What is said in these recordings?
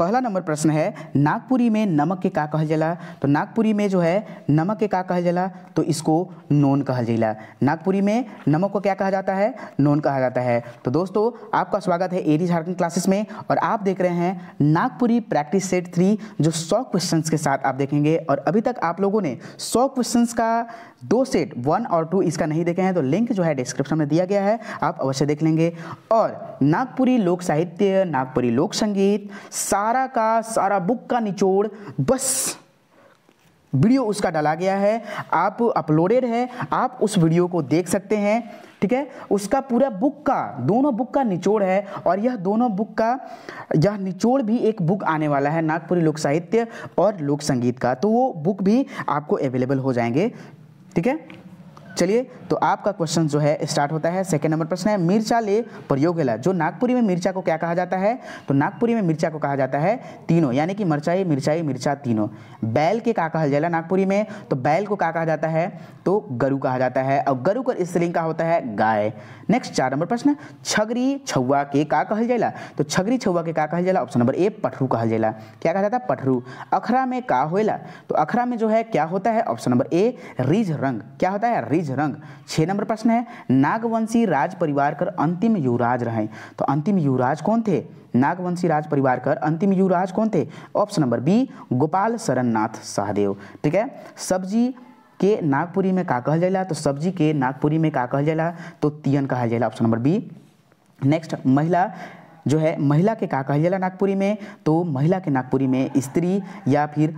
पहला नंबर प्रश्न है नागपुरी में नमक के का कहा जाला तो नागपुरी में जो है नमक के का कहा जाला तो इसको नोन कहा जला नागपुरी में नमक को क्या कहा जाता है नोन कहा जाता है तो दोस्तों आपका स्वागत है एडी झारखंड क्लासेस में और आप देख रहे हैं नागपुरी प्रैक्टिस सेट थ्री जो सौ क्वेश्चन के साथ आप देखेंगे और अभी तक आप लोगों ने सौ क्वेश्चन का दो सेट वन और टू इसका नहीं देखे हैं तो लिंक जो है डिस्क्रिप्शन में दिया गया है आप अवश्य देख लेंगे और नागपुरी लोक साहित्य नागपुरी लोक संगीत सात सारा का सारा बुक का निचोड़ बस वीडियो उसका डाला गया है आप अपलोडेड है आप उस वीडियो को देख सकते हैं ठीक है उसका पूरा बुक का दोनों बुक का निचोड़ है और यह दोनों बुक का यह निचोड़ भी एक बुक आने वाला है नागपुरी लोक साहित्य और लोक संगीत का तो वो बुक भी आपको अवेलेबल हो जाएंगे ठीक है चलिए तो आपका क्वेश्चन जो है स्टार्ट होता है सेकेंड नंबर प्रश्न है मिर्चा ले प्रयोग है जो नागपुरी में मिर्चा को क्या कहा जाता है तो नागपुरी में मिर्चा को कहा जाता है तीनों यानी कि मरचाई मिर्चाई मिर्चा तीनों बैल के का कहा जाएगा नागपुरी में तो बैल को क्या कहा जाता है तो गरु कहा जाता है और गरु का स्त्रीलिंग का होता है गाय नेक्स्ट चार नंबर प्रश्न छगरी छुआ के का कहा जाएगा तो छगरी छुआ के का कहा जाएगा ऑप्शन नंबर ए पठरू कहा जाएगा क्या कहा जाता है पठरू अखरा में का होएला तो अखरा में जो है क्या होता है ऑप्शन नंबर ए रिज रंग क्या होता है हरिज रंग छः नंबर प्रश्न है नागवंशी राज परिवार कर अंतिम युवराज रहे तो अंतिम युवराज कौन थे नागवंशी राज परिवार कर अंतिम युवराज कौन थे option number B Gopal Sharannath Sahdev ठीक है सब्जी के नागपुरी में का कहा जाएगा तो सब्जी के नागपुरी में का कहा जाएगा तो तियन कहा जाएगा ऑप्शन नंबर बी नेक्स्ट महिला जो है महिला के का कहा जाएगा नागपुरी में तो महिला के नागपुरी में स्त्री या फिर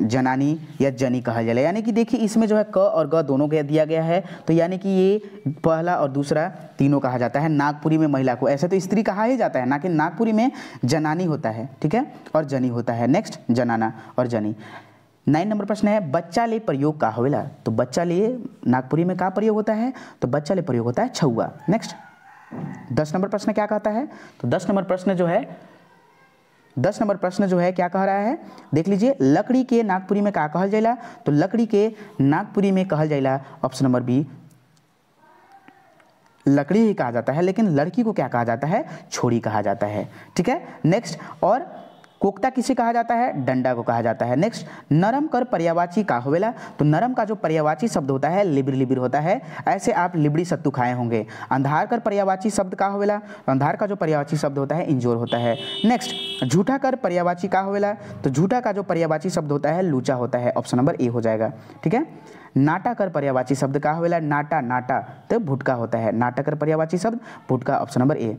जनानी या जनी कहा जाए यानी कि देखिए इसमें जो है क और ग दोनों का दिया गया है तो यानी कि ये पहला और दूसरा तीनों कहा जाता है नागपुरी में महिला को ऐसे तो स्त्री कहा ही जाता है ना कि नागपुरी में जनानी होता है ठीक है और जनी होता है नेक्स्ट जनाना और जनी नाइन नंबर प्रश्न है बच्चा ले प्रयोग का होवेला तो बच्चा लिए नागपुरी में कहा प्रयोग होता है तो बच्चा ले प्रयोग होता है छुआ नेक्स्ट दस नंबर प्रश्न क्या कहता है तो दस नंबर प्रश्न जो है दस नंबर प्रश्न जो है क्या कह रहा है देख लीजिए लकड़ी के नागपुरी में क्या कहा जाएगा तो लकड़ी के नागपुरी में कहा जाएगा ऑप्शन नंबर बी लकड़ी ही कहा जाता है लेकिन लड़की को क्या कहा जाता है छोड़ी कहा जाता है ठीक है नेक्स्ट और कोकता किसे कहा जाता है डंडा को कहा जाता है नेक्स्ट नरम कर पर्यावाची का होवेला तो नरम का जो पर्यावाची शब्द होता है लिबिर लिबिर होता है ऐसे आप लिबड़ी सत्तू खाए होंगे अंधार कर पर्यावाची शब्द का होवेला तो अंधार का जो पर्यावाची शब्द होता है इंजोर होता है नेक्स्ट झूठा कर पर्यावाची का होवेला तो झूठा का जो पर्यावाची शब्द होता है लूचा होता है ऑप्शन नंबर ए हो जाएगा ठीक है नाटा कर पर्यावाची शब्द का होवेला नाटा नाटा तो भुटका होता है नाटा कर पर्यावाची शब्द भुटका ऑप्शन नंबर ए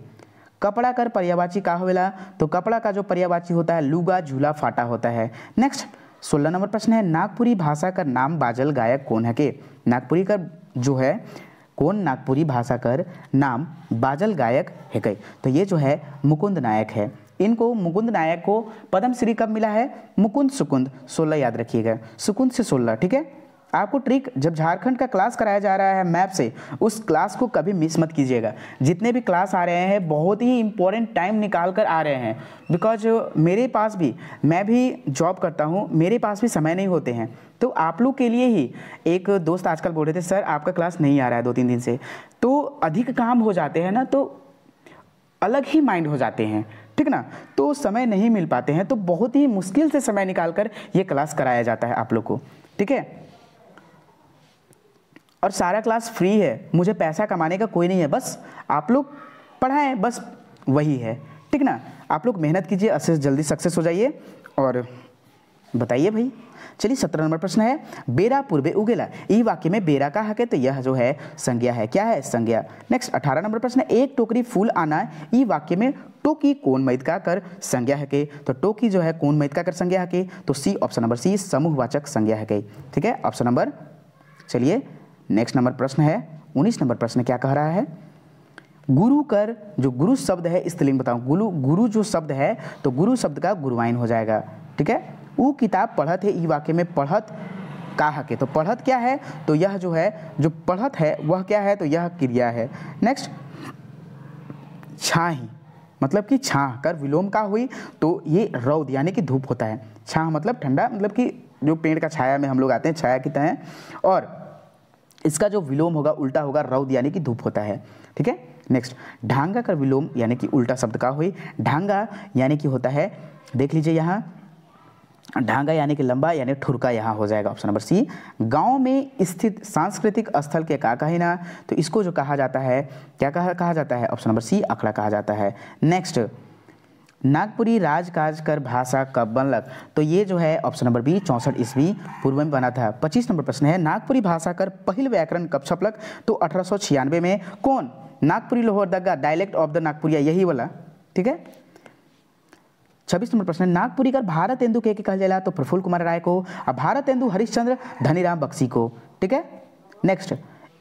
कपड़ा कर पर्यावाची का होवेला तो कपड़ा का जो पर्यावाची होता है लुगा झूला फाटा होता है नेक्स्ट सोलह नंबर प्रश्न है नागपुरी भाषा का नाम बाजल गायक कौन है के नागपुरी का जो है कौन नागपुरी भाषा कर नाम बाजल गायक है कई तो ये जो है मुकुंद नायक है इनको मुकुंद नायक को पद्मश्री कब मिला है मुकुंद सुकुंद सोलह याद रखिएगा सुकुंद से सोलह ठीक है आपको ट्रिक जब झारखंड का क्लास कराया जा रहा है मैप से उस क्लास को कभी मिस मत कीजिएगा जितने भी क्लास आ रहे हैं बहुत ही इंपॉर्टेंट टाइम निकाल कर आ रहे हैं बिकॉज मेरे पास भी मैं भी जॉब करता हूँ मेरे पास भी समय नहीं होते हैं तो आप लोग के लिए ही एक दोस्त आजकल बोल रहे थे सर आपका क्लास नहीं आ रहा है दो तीन दिन से तो अधिक काम हो जाते हैं ना तो अलग ही माइंड हो जाते हैं ठीक ना तो समय नहीं मिल पाते हैं तो बहुत ही मुश्किल से समय निकाल कर ये क्लास कराया जाता है आप लोग को ठीक है और सारा क्लास फ्री है मुझे पैसा कमाने का कोई नहीं है बस आप लोग पढ़ाएं बस वही है ठीक ना आप लोग मेहनत कीजिए अच्छे से जल्दी सक्सेस हो जाइए और बताइए भाई चलिए सत्रह नंबर प्रश्न है बेरा पूर्वे उगेला ई वाक्य में बेरा का हक है तो यह जो है संज्ञा है क्या है संज्ञा नेक्स्ट अठारह नंबर प्रश्न है एक टोकरी फूल आना ई वाक्य में टोकी कौन मैद का कर संज्ञा है के तो टोकी जो है कौन मैद का कर संज्ञा है के तो सी ऑप्शन नंबर सी समूहवाचक संज्ञा है के ठीक है ऑप्शन नंबर चलिए नेक्स्ट नंबर प्रश्न है उन्नीस नंबर प्रश्न क्या कह रहा है गुरु कर जो गुरु शब्द है स्त्रीलिंग बताऊं गुरु गुरु जो शब्द है तो गुरु शब्द का गुरुवाइन हो जाएगा ठीक है वो किताब पढ़त है ई वाक्य में पढ़त काह के तो पढ़त क्या है तो यह जो है जो पढ़त है वह क्या है तो यह क्रिया है नेक्स्ट छाही मतलब कि छाह कर विलोम का हुई तो ये रौद यानी कि धूप होता है छाह मतलब ठंडा मतलब कि जो पेड़ का छाया में हम लोग आते हैं छाया की तय और इसका जो विलोम होगा उल्टा होगा रौद यानी कि धूप होता है ठीक है नेक्स्ट ढांगा का विलोम यानी कि उल्टा शब्द का हुई ढांगा यानी कि होता है देख लीजिए यहाँ ढांगा यानी कि लंबा यानी ठुरका यहाँ हो जाएगा ऑप्शन नंबर सी गांव में स्थित सांस्कृतिक स्थल के का ना तो इसको जो कहा जाता है क्या कहा कहा जाता है ऑप्शन नंबर सी अखड़ा कहा जाता है नेक्स्ट नागपुरी राजकाज कर भाषा कब लग तो ये जो है ऑप्शन नंबर बी चौंसठ ईस्वी पूर्व में बना था पच्चीस नंबर प्रश्न है नागपुरी भाषा कर पहल व्याकरण कब छपलक तो अठारह में कौन Nagpuri Lohardaga dialect of the Nagpuria यही वाला ठीक है छब्बीस नंबर प्रश्न नागपुरी कर भारत इंदु के, कहा कहल तो प्रफुल्ल कुमार राय को और भारत इंदु हरिश्चंद्र धनीराम बक्सी को ठीक है नेक्स्ट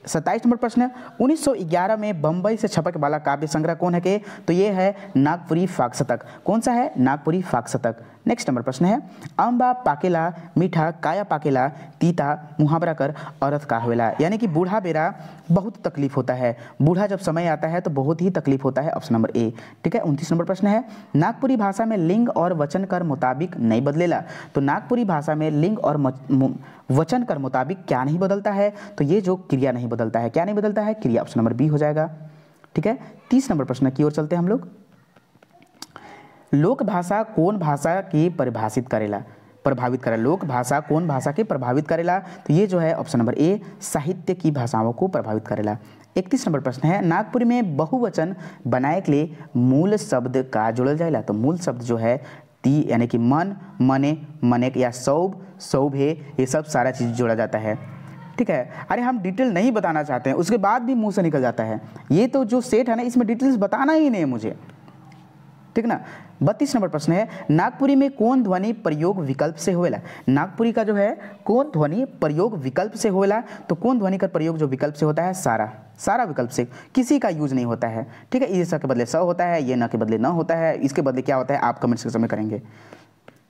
सत्ताईस नंबर प्रश्न 1911 में बंबई से छपक वाला काव्य संग्रह कौन है के तो ये है नागपुरी फाक्सतक कौन सा है नागपुरी फाक्सतक नेक्स्ट नंबर प्रश्न है अम्बा पाकेला मीठा काया पाकेला तीता मुहावरा कर औरत काहवेला यानी कि बूढ़ा बेरा बहुत तकलीफ होता है बूढ़ा जब समय आता है तो बहुत ही तकलीफ होता है ऑप्शन नंबर ए ठीक है उनतीस नंबर प्रश्न है नागपुरी भाषा में लिंग और वचन कर मुताबिक नहीं बदलेला तो नागपुरी भाषा में लिंग और वचन कर मुताबिक क्या नहीं बदलता है तो ये जो क्रिया नहीं बदलता है क्या नहीं बदलता है क्रिया ऑप्शन नंबर बी हो जाएगा ठीक है तीस नंबर प्रश्न की ओर चलते हैं हम लोग लोक भाषा कौन भाषा की परिभाषित करेला प्रभावित करेला लोक भाषा कौन भाषा के प्रभावित करेला तो ये जो है ऑप्शन नंबर ए साहित्य की भाषाओं को प्रभावित करेला इकतीस नंबर प्रश्न है नागपुरी में बहुवचन बनाए के लिए मूल शब्द का जोड़ल जाएगा तो मूल शब्द जो है ती यानी कि मन मने मनेक या सौभ सौभे ये सब सारा चीज़ जोड़ा जाता है ठीक है अरे हम डिटेल नहीं बताना चाहते हैं उसके बाद भी मुंह से निकल जाता है ये तो जो सेट है ना इसमें डिटेल्स बताना ही नहीं है मुझे ठीक ना बत्तीस नंबर प्रश्न है नागपुरी में कौन ध्वनि प्रयोग विकल्प से होएला नागपुरी का जो है कौन ध्वनि प्रयोग विकल्प से होएला तो कौन ध्वनि का प्रयोग जो विकल्प से होता है सारा सारा विकल्प से किसी का यूज नहीं होता है ठीक है ये स के बदले स होता है ये न के बदले न होता है इसके बदले क्या होता है आप कमेंट सेक्शन में करेंगे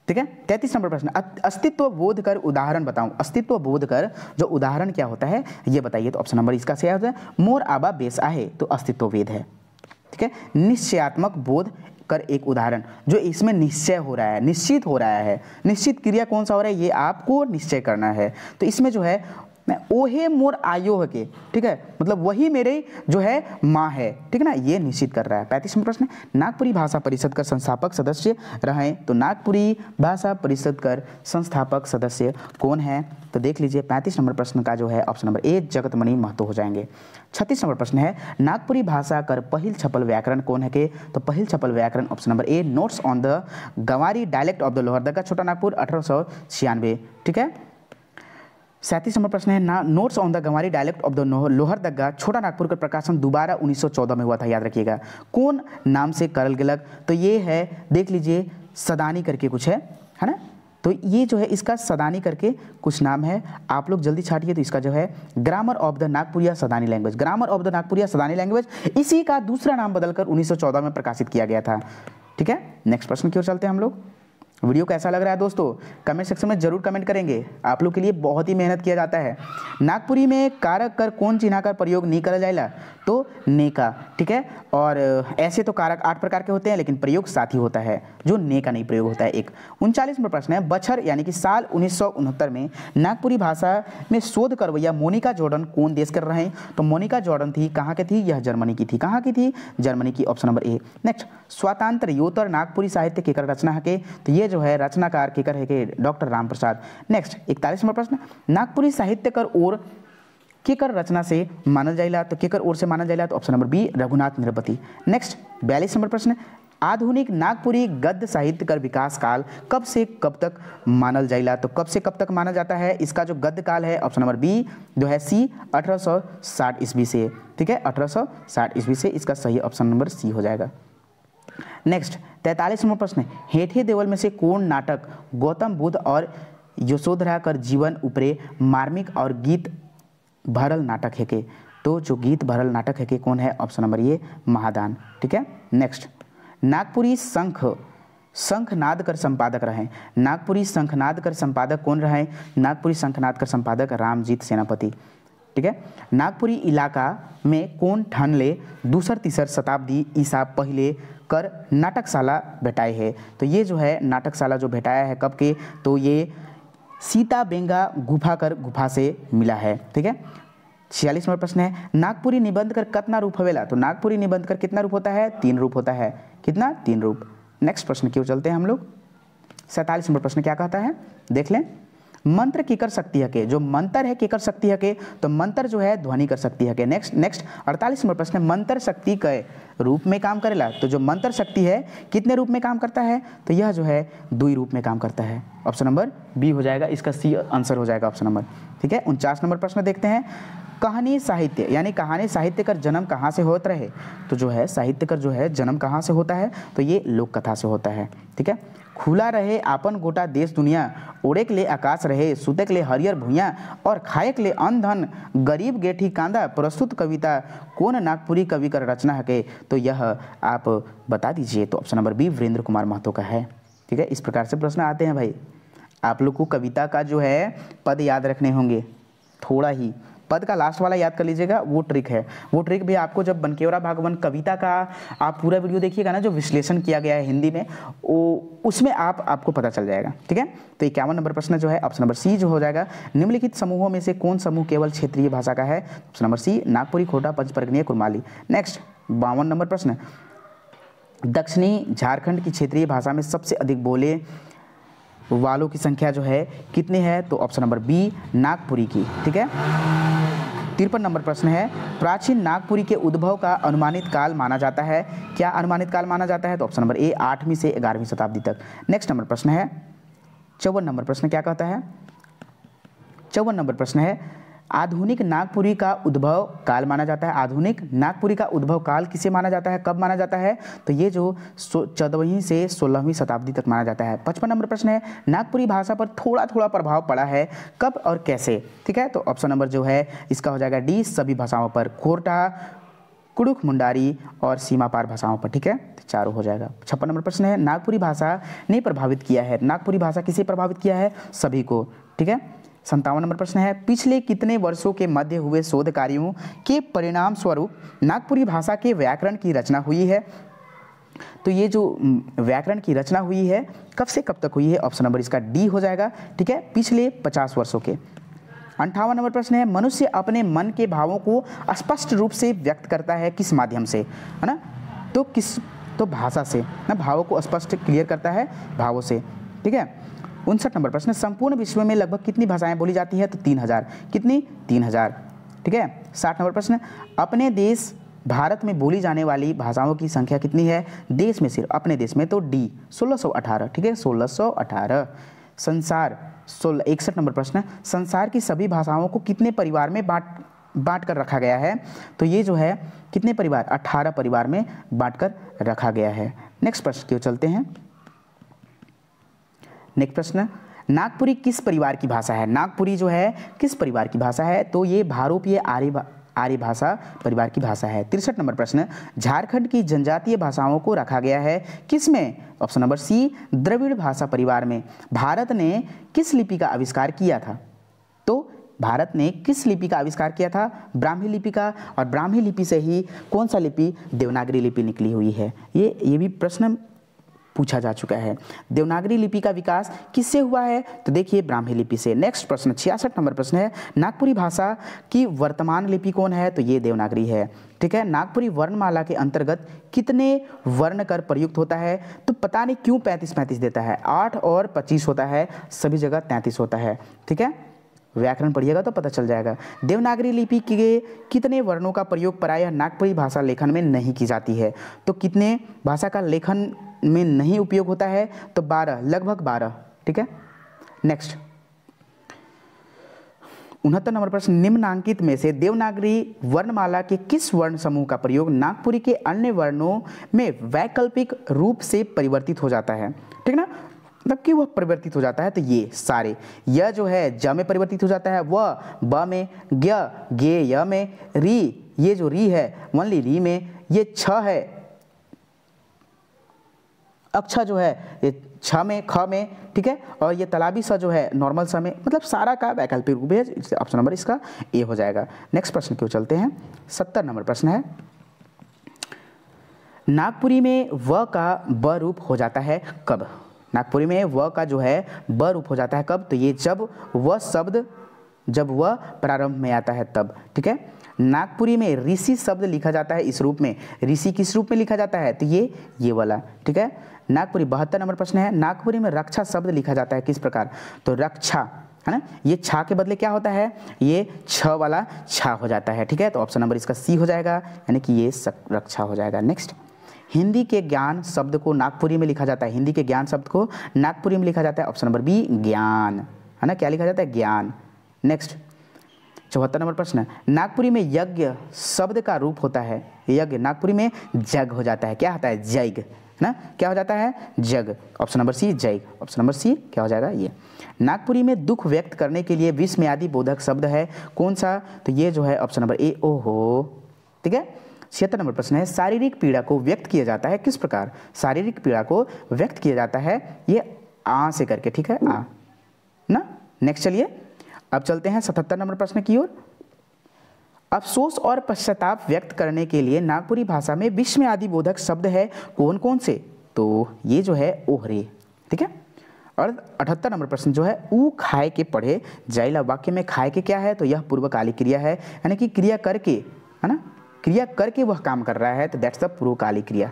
ठीक है तैतीस नंबर प्रश्न अस्तित्व बोध कर उदाहरण बताऊं अस्तित्व बोध कर जो उदाहरण क्या होता है ये बताइए तो ऑप्शन नंबर इसका सही होता है मोर आबा बेस आहे तो अस्तित्व वेद है ठीक है निश्चयात्मक बोध कर एक उदाहरण जो इसमें निश्चय हो रहा है निश्चित हो रहा है निश्चित क्रिया कौन सा हो रहा है ये आपको निश्चय करना है तो इसमें जो है मैं ओहे मोर आयो के ठीक है मतलब वही मेरे जो है माँ है ठीक है ना ये निश्चित कर रहा है पैंतीसवें प्रश्न नागपुरी भाषा परिषद का संस्थापक सदस्य रहे तो नागपुरी भाषा परिषद कर संस्थापक सदस्य कौन है तो देख लीजिए पैंतीस नंबर प्रश्न का जो है option number A Jagatmani Mahato हो जाएंगे छत्तीस नंबर प्रश्न है नागपुरी भाषा कर पहल छपल व्याकरण कौन है के तो पहल छपल व्याकरण option number A notes on the Gawari dialect of the Lohardaga Chota Nagpur अठारह ठीक है सैंतीस नंबर प्रश्न है ना notes on the Ganwari dialect of the Lohardaga छोटा नागपुर का प्रकाशन दोबारा 1914 में हुआ था याद रखिएगा कौन नाम से करल गलक तो ये है देख लीजिए सदानी करके कुछ है है ना तो ये जो है इसका सदानी करके कुछ नाम है आप लोग जल्दी छाटिए तो इसका जो है grammar of the Nagpuria Sadani language grammar of the Nagpuria Sadani language इसी का दूसरा नाम बदलकर उन्नीस में प्रकाशित किया गया था ठीक है नेक्स्ट प्रश्न की ओर चलते हैं हम लोग वीडियो कैसा लग रहा है दोस्तों कमेंट सेक्शन में जरूर कमेंट करेंगे आप लोग के लिए बहुत ही मेहनत किया जाता है नागपुरी में कारक कर कौन चिन्ह का प्रयोग नहीं करा जाएगा तो ने का ठीक है और ऐसे तो कारक आठ प्रकार के होते हैं लेकिन प्रयोग साथ ही होता है जो ने का नहीं प्रयोग होता है एक उनचालीस नंबर प्रश्न है बछर यानी कि साल उन्नीस में नागपुरी भाषा में शोध करवैया मोनिका जॉर्डन कौन देश कर रहे हैं तो मोनिका जॉर्डन थी कहाँ के थी यह जर्मनी की थी कहाँ की थी जर्मनी की ऑप्शन नंबर ए नेक्स्ट स्वातंत्र योतर नागपुरी साहित्य कर रचना के तो ये जो है रचनाकार की करेंगे डॉक्टर राम प्रसाद नेक्स्ट इकतालीस नंबर प्रश्न नागपुरी साहित्यकर और केकर रचना से माना जाएगा तो केकर और से माना जाएगा तो option number B Raghunath Nirpati next बयालीस नंबर प्रश्न आधुनिक नागपुरी गद्य साहित्य का विकास काल कब से कब तक मानल जाएगा तो कब से कब तक माना जाता है इसका जो गद्य काल है ऑप्शन नंबर बी जो है सी 1860 ईस्वी से ठीक है 1860 ईस्वी से इसका सही ऑप्शन नंबर सी हो जाएगा नेक्स्ट तैतालीसवा प्रश्न हेठे देवल में से कौन नाटक गौतम बुद्ध और यशोधरा कर जीवन उपरे मार्मिक और गीत भरल नाटक है के तो जो गीत भरल नाटक है के कौन है ऑप्शन नंबर ये महादान ठीक है नेक्स्ट नागपुरी शंख शंखनाद कर संपादक रहे नागपुरी शंखनाद कर संपादक कौन रहे नागपुरी शंखनाद कर संपादक रामजीत सेनापति ठीक है नागपुरी इलाका में कौन ठान ले दूसर तीसर शताब्दी ईसा पहले कर नाटकशाला बैठाई है तो ये जो है नाटकशाला जो बैठाया है कब के तो ये सीता बेंगा गुफा कर गुफा से मिला है ठीक है छियालीस नंबर प्रश्न है नागपुरी निबंध कर कितना रूप हवेला तो नागपुरी निबंध कर कितना रूप होता है तीन रूप होता है कितना तीन रूप नेक्स्ट प्रश्न क्यों चलते हैं हम लोग सैंतालीस नंबर प्रश्न क्या कहता है देख लें मंत्र की कर सकती है के जो मंत्र है की कर सकती है के तो मंत्र जो है ध्वनि कर सकती है के नेक्स्ट नेक्स्ट अड़तालीस नंबर प्रश्न मंत्र शक्ति के रूप में काम करेला तो जो मंत्र शक्ति है कितने रूप में काम करता है तो यह जो है दुई रूप में काम करता है ऑप्शन नंबर बी हो जाएगा इसका सी आंसर हो जाएगा ऑप्शन नंबर ठीक है उनचास नंबर प्रश्न देखते हैं कहानी साहित्य यानी कहानी साहित्य का जन्म कहाँ से होता रहे तो जो है साहित्य का जो है जन्म कहाँ से होता है तो ये लोक कथा से होता है ठीक है खुला रहे आपन गोटा देश दुनिया उड़ेक ले आकाश रहे सुतेक ले हरियर भुइयाँ और खाएक ले अनधन गरीब गेठी कांदा प्रस्तुत कविता कौन नागपुरी कवि कर रचना है के तो यह आप बता दीजिए तो option number B Virendra Kumar Mahato का है ठीक है इस प्रकार से प्रश्न आते हैं भाई आप लोग को कविता का जो है पद याद रखने होंगे थोड़ा ही पद का लास्ट वाला याद कर लीजिएगा वो ट्रिक है वो ट्रिक भी आपको जब बनकेवरा भागवन कविता का आप पूरा वीडियो देखिएगा ना जो विश्लेषण किया गया है हिंदी में वो उसमें आप आपको पता चल जाएगा ठीक है तो इक्यावन नंबर प्रश्न जो है ऑप्शन नंबर सी जो हो जाएगा निम्नलिखित समूहों में से कौन समूह केवल क्षेत्रीय भाषा का है option number C Nagpuri Khortha पंचपर्गनीय कुरमाली नेक्स्ट बावन नंबर प्रश्न दक्षिणी झारखंड की क्षेत्रीय भाषा में सबसे अधिक बोले वालों की संख्या जो है कितनी है तो ऑप्शन नंबर बी नागपुरी की ठीक है तिरपन नंबर प्रश्न है प्राचीन नागपुरी के उद्भव का अनुमानित काल माना जाता है क्या अनुमानित काल माना जाता है तो ऑप्शन नंबर ए आठवीं से ग्यारहवीं शताब्दी तक नेक्स्ट नंबर प्रश्न है चौवन नंबर प्रश्न क्या कहता है चौवन नंबर प्रश्न है आधुनिक नागपुरी का उद्भव काल माना जाता है आधुनिक नागपुरी का उद्भव काल किसे माना जाता है कब माना जाता है तो ये जो चौदहवीं से सोलहवीं शताब्दी तक माना जाता है पचपन नंबर प्रश्न है नागपुरी भाषा पर थोड़ा थोड़ा प्रभाव पड़ा है कब और कैसे ठीक है तो ऑप्शन नंबर जो है इसका हो जाएगा डी सभी भाषाओं पर खोटा कुड़ुक मुंडारी और सीमा पार भाषाओं पर ठीक है तो चारों हो जाएगा छप्पन नंबर प्रश्न है नागपुरी भाषा ने प्रभावित किया है नागपुरी भाषा किसे प्रभावित किया है सभी को ठीक है संतावन नंबर प्रश्न है पिछले कितने वर्षों के मध्य हुए शोध कार्यों के परिणाम स्वरूप नागपुरी भाषा के व्याकरण की रचना हुई है तो ये जो व्याकरण की रचना हुई है कब से कब तक हुई है ऑप्शन नंबर इसका डी हो जाएगा ठीक है पिछले पचास वर्षों के अंठावन नंबर प्रश्न है मनुष्य अपने मन के भावों को स्पष्ट रूप से व्यक्त करता है किस माध्यम से है ना तो किस तो भाषा से ना भावों को स्पष्ट क्लियर करता है भावों से ठीक है उनसठ नंबर प्रश्न संपूर्ण विश्व में लगभग कितनी भाषाएं बोली जाती है तो तीन हज़ार कितनी तीन हज़ार ठीक है साठ नंबर प्रश्न अपने देश भारत में बोली जाने वाली भाषाओं की संख्या कितनी है देश में सिर्फ अपने देश में तो डी सोलह ठीक है सोलह संसार सोलह इकसठ नंबर प्रश्न संसार की सभी भाषाओं को कितने परिवार में बांट बांट कर रखा गया है तो ये जो है कितने परिवार 18 परिवार में बांट कर रखा गया है नेक्स्ट प्रश्न क्यों चलते हैं नेक्स्ट प्रश्न नागपुरी किस परिवार की भाषा है नागपुरी जो है किस परिवार की भाषा है तो ये भारोपीय आर्य आर्य भाषा परिवार की भाषा है तिरसठ नंबर प्रश्न झारखंड की जनजातीय भाषाओं को रखा गया है किसमें ऑप्शन नंबर सी द्रविड़ भाषा परिवार में भारत ने किस लिपि का आविष्कार किया था तो भारत ने किस लिपि का आविष्कार किया था ब्राह्मी लिपि का और ब्राह्मी लिपि से ही कौन सा लिपि देवनागरी लिपि निकली हुई है ये ये भी प्रश्न पूछा जा चुका है देवनागरी लिपि का विकास किससे हुआ है तो देखिए ब्राह्मी लिपि से नेक्स्ट प्रश्न छियासठ नंबर प्रश्न है नागपुरी भाषा की वर्तमान लिपि कौन है तो ये देवनागरी है ठीक है नागपुरी वर्णमाला के अंतर्गत कितने वर्ण कर प्रयुक्त होता है तो पता नहीं क्यों पैंतीस पैंतीस देता है आठ और पच्चीस होता है सभी जगह तैंतीस होता है ठीक है व्याकरण पढ़िएगा तो पता चल जाएगा देवनागरी लिपि के कितने वर्णों का प्रयोग प्रायः नागपुरी भाषा लेखन में नहीं की जाती है तो कितने भाषा का लेखन में नहीं उपयोग होता है तो बारह लगभग बारह ठीक है नेक्स्ट उनहत्तर नंबर प्रश्न निम्नांकित में से देवनागरी वर्णमाला के किस वर्ण समूह का प्रयोग नागपुरी के अन्य वर्णों में वैकल्पिक रूप से परिवर्तित हो जाता है ठीक ना मतलब कि वह परिवर्तित हो जाता है तो ये सारे य जो है ज में परिवर्तित हो जाता है व ब में ग्य गे य में री ये जो री है वनली री में ये छ है अक्षा जो है ये छ में ख में ठीक है और ये तलाबी सा जो है नॉर्मल सा में मतलब सारा का वैकल्पिक रूप है ऑप्शन नंबर इसका ए हो जाएगा नेक्स्ट प्रश्न क्यों चलते हैं सत्तर नंबर प्रश्न है नागपुरी में व का ब रूप हो जाता है कब नागपुरी में व का जो है ब रूप हो जाता है कब तो ये जब वह शब्द जब वह प्रारंभ में आता है तब ठीक है नागपुरी में ऋषि शब्द लिखा जाता है इस रूप में ऋषि किस रूप में लिखा जाता है तो ये ये वाला ठीक है नागपुरी बहत्तर नंबर प्रश्न है नागपुरी में रक्षा शब्द लिखा जाता है किस प्रकार तो रक्षा है ना ये छा के बदले क्या होता है ये छ वाला छा हो जाता है ठीक है तो ऑप्शन नंबर इसका सी हो जाएगा यानी कि ये रक्षा हो जाएगा नेक्स्ट हिंदी के ज्ञान शब्द को नागपुरी में लिखा जाता है हिंदी के ज्ञान शब्द को नागपुरी में लिखा जाता है ऑप्शन नंबर बी ज्ञान है ना क्या लिखा जाता है ज्ञान नेक्स्ट चौहत्तर नंबर प्रश्न नागपुरी में यज्ञ शब्द का रूप होता है यज्ञ नागपुरी में जग हो जाता है क्या होता है जैग है ना क्या हो जाता है जग ऑप्शन नंबर सी जैग ऑप्शन नंबर सी क्या हो जाएगा ये नागपुरी में दुख व्यक्त करने के लिए आदि बोधक शब्द है कौन सा तो ये जो है ऑप्शन नंबर ए ओ हो ठीक है छिहत्तर नंबर प्रश्न है शारीरिक पीड़ा को व्यक्त किया जाता है किस प्रकार शारीरिक पीड़ा को व्यक्त किया जाता है ये आ से करके ठीक है आ ना नेक्स्ट चलिए अब चलते हैं सतहत्तर नंबर प्रश्न की ओर अफसोस और पश्चाताप व्यक्त करने के लिए नागपुरी भाषा में विश्व आदि बोधक शब्द है कौन कौन से तो ये जो है ओहरे ठीक है और अठहत्तर नंबर प्रश्न जो है ऊ खाए के पढ़े जैला वाक्य में खाए के क्या है तो यह पूर्वकाली क्रिया है यानी कि क्रिया करके है ना क्रिया करके वह काम कर रहा है तो दैट्स द पूर्वकाली क्रिया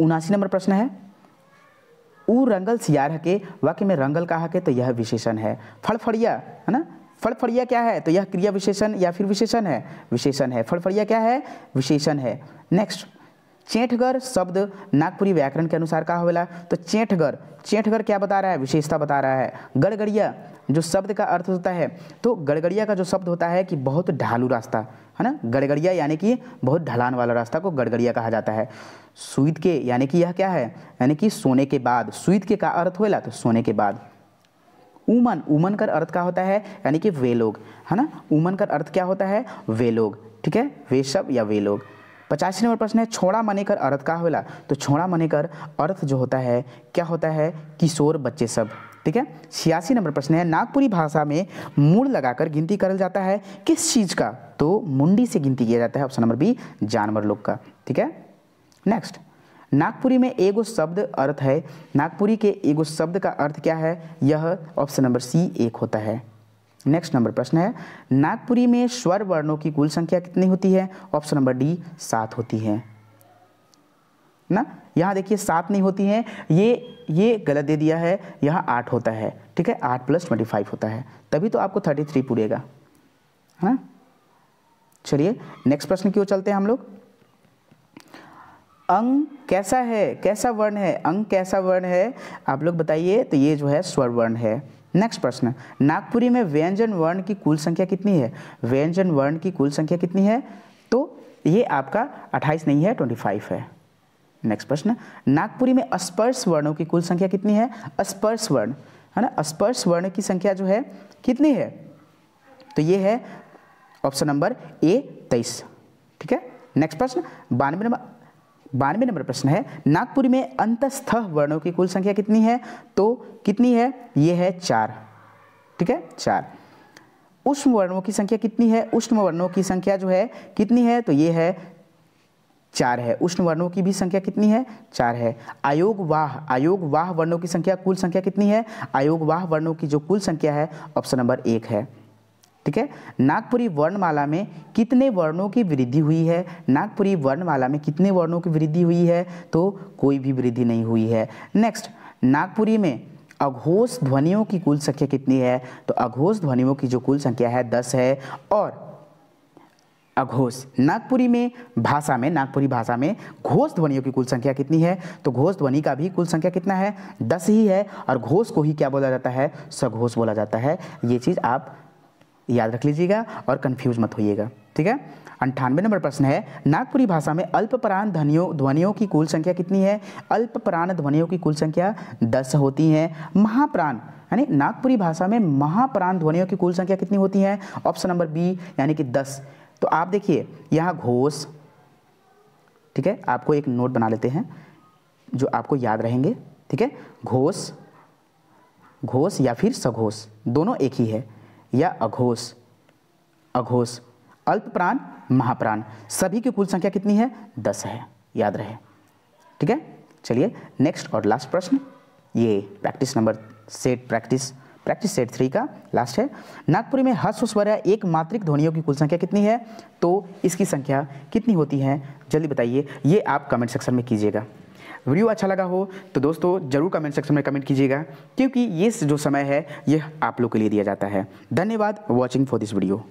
उनासी नंबर प्रश्न है ऊ रंगल सियार के वाक्य में रंगल कहा के तो यह विशेषण है फड़फड़िया है ना फड़फड़िया क्या है तो यह क्रिया विशेषण या फिर विशेषण है विशेषण है फड़फड़िया क्या है विशेषण है नेक्स्ट चेठगर शब्द नागपुरी व्याकरण के अनुसार कहा होगा तो चेठगर चेठगर क्या बता रहा है विशेषता बता रहा है गड़गड़िया जो शब्द का अर्थ होता है तो गड़गड़िया का जो शब्द होता है कि बहुत ढालू रास्ता है ना गड़गड़िया यानी कि बहुत ढलान वाला रास्ता को गड़गड़िया कहा जाता है सुईद के यानी कि यह क्या है यानी कि सोने के बाद सुईद के का अर्थ होगा तो सोने के बाद उमन उमन का अर्थ क्या होता है यानी कि वे लोग है ना उमन का अर्थ क्या होता है वे लोग ठीक है वे सब या वे लोग पचासी नंबर प्रश्न है छोड़ा मनेकर अर्थ का होला तो छोड़ा मनेकर अर्थ जो होता है क्या होता है किशोर बच्चे सब ठीक है छियासी नंबर प्रश्न है नागपुरी भाषा में मूल लगाकर गिनती करल जाता है किस चीज़ का तो मुंडी से गिनती किया जाता है ऑप्शन नंबर बी जानवर लोग का ठीक है नेक्स्ट नागपुरी में एगो शब्द अर्थ है नागपुरी के एगो शब्द का अर्थ क्या है यह ऑप्शन नंबर सी एक होता है नेक्स्ट नंबर प्रश्न है नागपुरी में स्वर वर्णों की कुल संख्या कितनी होती है ऑप्शन नंबर डी सात होती है ना यहां देखिए सात नहीं होती है ये ये गलत दे दिया है यहां आठ होता है ठीक है आठ प्लस ट्वेंटी फाइव होता है तभी तो आपको थर्टी थ्री पूरेगा है ना चलिए नेक्स्ट प्रश्न की ओर चलते हैं हम लोग अंग कैसा है कैसा वर्ण है अंग कैसा वर्ण है आप लोग बताइए तो ये जो है स्वर वर्ण है नेक्स्ट प्रश्न नागपुरी में व्यंजन वर्ण की कुल संख्या कितनी है व्यंजन वर्ण की कुल संख्या कितनी है तो ये आपका 28 नहीं है 25 है नेक्स्ट प्रश्न नागपुरी में स्पर्श वर्णों की कुल संख्या कितनी है स्पर्श वर्ण है ना स्पर्श वर्ण की संख्या जो है कितनी है तो ये है ऑप्शन नंबर ए तेईस ठीक है नेक्स्ट प्रश्न बानवे नंबर बानवे नंबर प्रश्न है नागपुरी में अंतस्थ वर्णों की कुल संख्या कितनी है तो कितनी है यह है चार ठीक है चार उष्ण वर्णों की संख्या कितनी है उष्ण वर्णों की संख्या जो है कितनी है तो यह है चार है उष्ण वर्णों की भी संख्या कितनी है चार है आयोग वाह आयोग वाह वर्णों की संख्या कुल संख्या कितनी है आयोग वाह वर्णों की जो कुल संख्या है ऑप्शन नंबर एक है ठीक है नागपुरी वर्णमाला में कितने वर्णों की वृद्धि हुई है नागपुरी वर्णमाला में कितने वर्णों की वृद्धि हुई है तो कोई भी वृद्धि नहीं हुई है नेक्स्ट नागपुरी में अघोष ध्वनियों की कुल संख्या कितनी है तो अघोष ध्वनियों की जो कुल संख्या है दस है और अघोष नागपुरी में भाषा में नागपुरी भाषा में घोष ध्वनियों की कुल संख्या कितनी है तो घोष ध्वनि का भी कुल संख्या कितना है दस ही है और घोष को ही क्या बोला जाता है सघोष बोला जाता है ये चीज़ आप याद रख लीजिएगा और कन्फ्यूज मत होइएगा ठीक है अंठानवे नंबर प्रश्न है नागपुरी भाषा में अल्प प्राण ध्वनियों ध्वनियों की कुल संख्या कितनी है अल्प प्राण ध्वनियों की कुल संख्या दस होती है महाप्राण यानी नागपुरी भाषा में महाप्राण ध्वनियों की कुल संख्या कितनी होती है ऑप्शन नंबर बी यानी कि दस तो आप देखिए यहाँ घोष ठीक है आपको एक नोट बना लेते हैं जो आपको याद रहेंगे ठीक है घोष घोष या फिर सघोष दोनों एक ही है या अघोष अघोष अल्प प्राण महाप्राण सभी की कुल संख्या कितनी है दस है याद रहे ठीक है चलिए नेक्स्ट और लास्ट प्रश्न ये practice number set practice practice set three का लास्ट है नागपुरी में हर्ष स्वर एक मात्रिक ध्वनियों की कुल संख्या कितनी है तो इसकी संख्या कितनी होती है जल्दी बताइए ये आप कमेंट सेक्शन में कीजिएगा वीडियो अच्छा लगा हो तो दोस्तों ज़रूर कमेंट सेक्शन में कमेंट कीजिएगा क्योंकि ये जो समय है ये आप लोग के लिए दिया जाता है धन्यवाद वॉचिंग फॉर दिस वीडियो